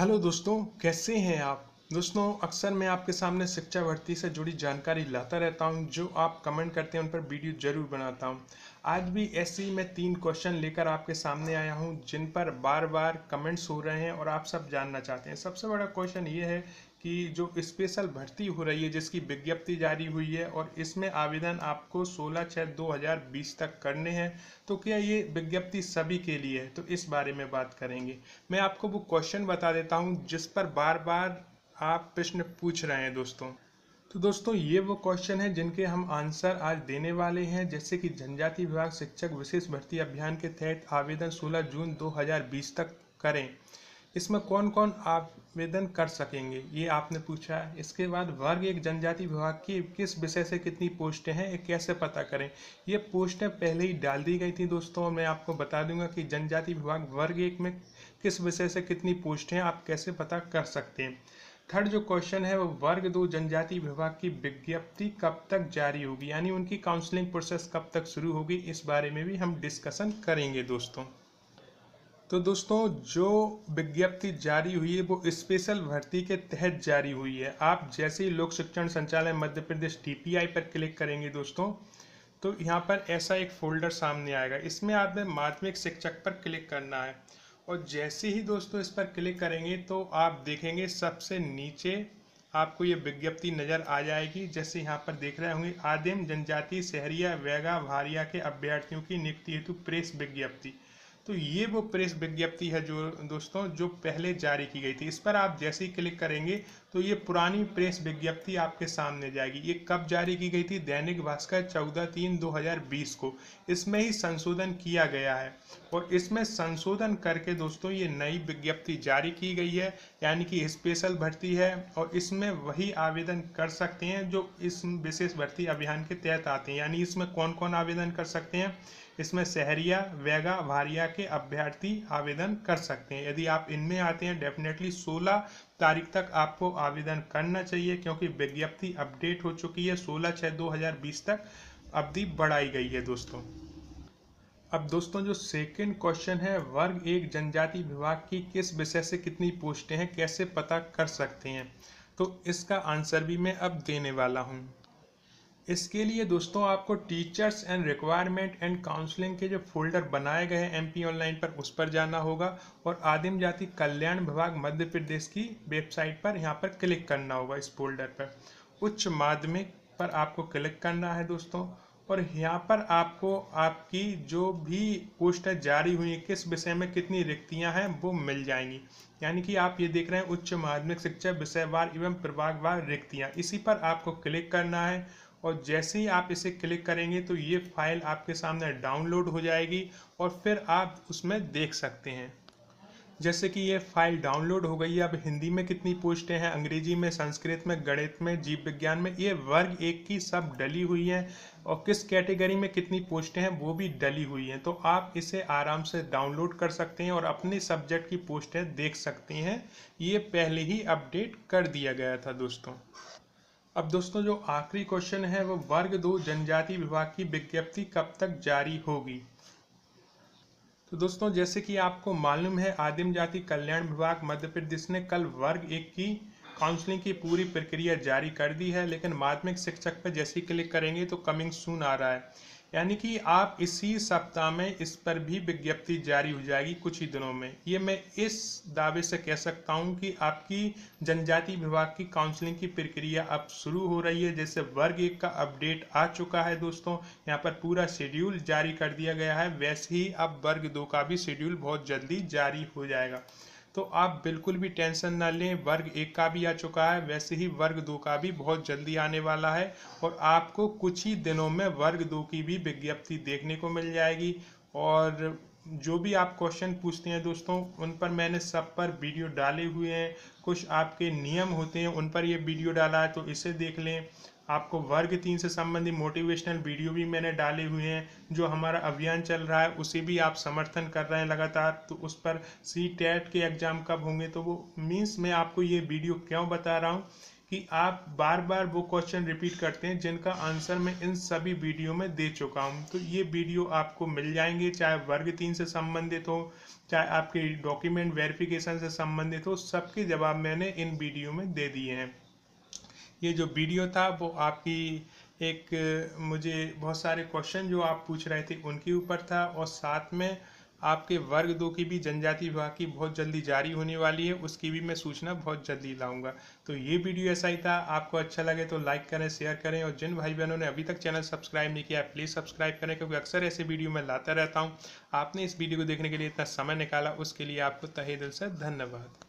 hello दोस्तों कैसे हैं आप दोस्तों अक्सर मैं आपके सामने शिक्षा भर्ती से जुड़ी जानकारी लाता रहता हूं जो आप कमेंट करते हैं उन पर वीडियो जरूर बनाता हूं आज भी ऐसे ही मैं तीन क्वेश्चन लेकर आपके सामने आया हूं जिन पर बार बार कमेंट्स हो रहे हैं और आप सब जानना चाहते हैं सबसे बड़ा क्वेश्चन ये है कि जो स्पेशल भर्ती हो रही है जिसकी विज्ञप्ति जारी हुई है और इसमें आवेदन आपको 16 छः 2020 तक करने हैं तो क्या ये विज्ञप्ति सभी के लिए है तो इस बारे में बात करेंगे मैं आपको वो क्वेश्चन बता देता हूँ जिस पर बार बार आप प्रश्न पूछ रहे हैं दोस्तों तो दोस्तों ये वो क्वेश्चन है जिनके हम आंसर आज देने वाले हैं जैसे कि जनजाति विभाग शिक्षक विशेष भर्ती अभियान के तहत आवेदन सोलह जून दो तक करें इसमें कौन कौन आवेदन कर सकेंगे ये आपने पूछा है इसके बाद वर्ग एक जनजाति विभाग की किस विषय से कितनी पोस्टें हैं ये कैसे पता करें ये पोस्टें पहले ही डाल दी गई थी दोस्तों मैं आपको बता दूंगा कि जनजाति विभाग वर्ग एक में किस विषय से कितनी पोस्टें आप कैसे पता कर सकते हैं थर्ड जो क्वेश्चन है वो वर्ग दो जनजाति विभाग की विज्ञप्ति कब तक जारी होगी यानी उनकी काउंसलिंग प्रोसेस कब तक शुरू होगी इस बारे में भी हम डिस्कशन करेंगे दोस्तों तो दोस्तों जो विज्ञप्ति जारी हुई है वो स्पेशल भर्ती के तहत जारी हुई है आप जैसे ही लोक शिक्षण संचालय मध्य प्रदेश टीपीआई पर क्लिक करेंगे दोस्तों तो यहाँ पर ऐसा एक फोल्डर सामने आएगा इसमें आपने माध्यमिक शिक्षक पर क्लिक करना है और जैसे ही दोस्तों इस पर क्लिक करेंगे तो आप देखेंगे सबसे नीचे आपको ये विज्ञप्ति नज़र आ जाएगी जैसे यहाँ पर देख रहे होंगे आदिम जनजाति शहरिया वेगा भारिया के अभ्यर्थियों की नियुक्ति हेतु प्रेस विज्ञप्ति तो ये वो प्रेस विज्ञप्ति है जो दोस्तों जो पहले जारी की गई थी इस पर आप जैसे ही क्लिक करेंगे तो ये पुरानी प्रेस विज्ञप्ति आपके सामने जाएगी ये कब जारी की गई थी दैनिक भास्कर चौदह तीन 2020 को इसमें ही संशोधन किया गया है और इसमें संशोधन करके दोस्तों ये नई विज्ञप्ति जारी की गई है यानी कि स्पेशल भर्ती है और इसमें वही आवेदन कर सकते हैं जो इस विशेष भर्ती अभियान के तहत आते हैं यानी इसमें कौन कौन आवेदन कर सकते हैं इसमें शहरिया वेगा भारिया करके अभ्यर्थी आवेदन कर सकते हैं यदि आप इनमें आते हैं डेफिनेटली 16 तारीख तक आपको आवेदन करना चाहिए क्योंकि विज्ञप्ति अपडेट हो चुकी है 16 छः 2020 तक अवधि बढ़ाई गई है दोस्तों अब दोस्तों जो सेकंड क्वेश्चन है वर्ग एक जनजाति विभाग की किस विषय से कितनी पोस्टें हैं कैसे पता कर सकते हैं तो इसका आंसर भी मैं अब देने वाला हूँ इसके लिए दोस्तों आपको teachers and requirement and counselling के जो फोल्डर बनाए गए हैं एमपी ऑनलाइन पर उस पर जाना होगा और आदिम जाति कल्याण विभाग मध्य प्रदेश की वेबसाइट पर यहाँ पर क्लिक करना होगा इस फोल्डर पर उच्च माध्यमिक पर आपको क्लिक करना है दोस्तों और यहाँ पर आपको आपकी जो भी पोस्ट जारी हुई हैं किस विषय में कितनी रिक्तियाँ हैं वो मिल जाएंगी यानी कि आप ये देख रहे हैं उच्च माध्यमिक शिक्षा विषयवार एवं प्रभागवार रिक्तियाँ इसी पर आपको क्लिक करना है और जैसे ही आप इसे क्लिक करेंगे तो ये फाइल आपके सामने डाउनलोड हो जाएगी और फिर आप उसमें देख सकते हैं जैसे कि ये फाइल डाउनलोड हो गई है अब हिंदी में कितनी पोस्टें हैं अंग्रेजी में संस्कृत में गणित में जीव विज्ञान में ये वर्ग एक की सब डली हुई हैं और किस कैटेगरी में कितनी पोस्टें हैं वो भी डली हुई हैं तो आप इसे आराम से डाउनलोड कर सकते हैं और अपने सब्जेक्ट की पोस्टें देख सकते हैं ये पहले ही अपडेट कर दिया गया था दोस्तों अब दोस्तों जो आखिरी क्वेश्चन है वो वर्ग दो जनजाति विभाग की विज्ञप्ति कब तक जारी होगी तो दोस्तों जैसे कि आपको मालूम है आदिम जाति कल्याण विभाग मध्य प्रदेश ने कल वर्ग एक की काउंसलिंग की पूरी प्रक्रिया जारी कर दी है लेकिन माध्यमिक शिक्षक पर जैसे क्लिक करेंगे तो कमिंग सून आ रहा है यानी कि आप इसी सप्ताह में इस पर भी विज्ञप्ति जारी हो जाएगी कुछ ही दिनों में ये मैं इस दावे से कह सकता हूँ कि आपकी जनजाति विभाग की काउंसलिंग की प्रक्रिया अब शुरू हो रही है जैसे वर्ग एक का अपडेट आ चुका है दोस्तों यहाँ पर पूरा शेड्यूल जारी कर दिया गया है वैसे ही अब वर्ग दो का भी शेड्यूल बहुत जल्दी जारी हो जाएगा तो आप बिल्कुल भी टेंशन ना लें वर्ग एक का भी आ चुका है वैसे ही वर्ग दो का भी बहुत जल्दी आने वाला है और आपको कुछ ही दिनों में वर्ग दो की भी विज्ञप्ति देखने को मिल जाएगी और जो भी आप क्वेश्चन पूछते हैं दोस्तों उन पर मैंने सब पर वीडियो डाले हुए हैं कुछ आपके नियम होते हैं उन पर ये वीडियो डाला है तो इसे देख लें आपको वर्ग तीन से संबंधित मोटिवेशनल वीडियो भी मैंने डाले हुए हैं जो हमारा अभियान चल रहा है उसे भी आप समर्थन कर रहे हैं लगातार तो उस पर सी टैट के एग्ज़ाम कब होंगे तो वो मीन्स मैं आपको ये वीडियो क्यों बता रहा हूँ कि आप बार बार वो क्वेश्चन रिपीट करते हैं जिनका आंसर मैं इन सभी वीडियो में दे चुका हूँ तो ये वीडियो आपको मिल जाएंगे चाहे वर्ग तीन से संबंधित हो चाहे आपके डॉक्यूमेंट वेरिफिकेशन से संबंधित हो सबके जवाब मैंने इन वीडियो में दे दिए हैं ये जो वीडियो था वो आपकी एक मुझे बहुत सारे क्वेश्चन जो आप पूछ रहे थे उनके ऊपर था और साथ में आपके वर्ग दो की भी जनजाति विभाग की बहुत जल्दी जारी होने वाली है उसकी भी मैं सूचना बहुत जल्दी लाऊंगा तो ये वीडियो ऐसा ही था आपको अच्छा लगे तो लाइक करें शेयर करें और जिन भाई बहनों ने अभी तक चैनल सब्सक्राइब नहीं किया प्लीज़ सब्सक्राइब करें क्योंकि अक्सर ऐसे वीडियो मैं लाता रहता हूँ आपने इस वीडियो को देखने के लिए इतना समय निकाला उसके लिए आपको तहे दिल से धन्यवाद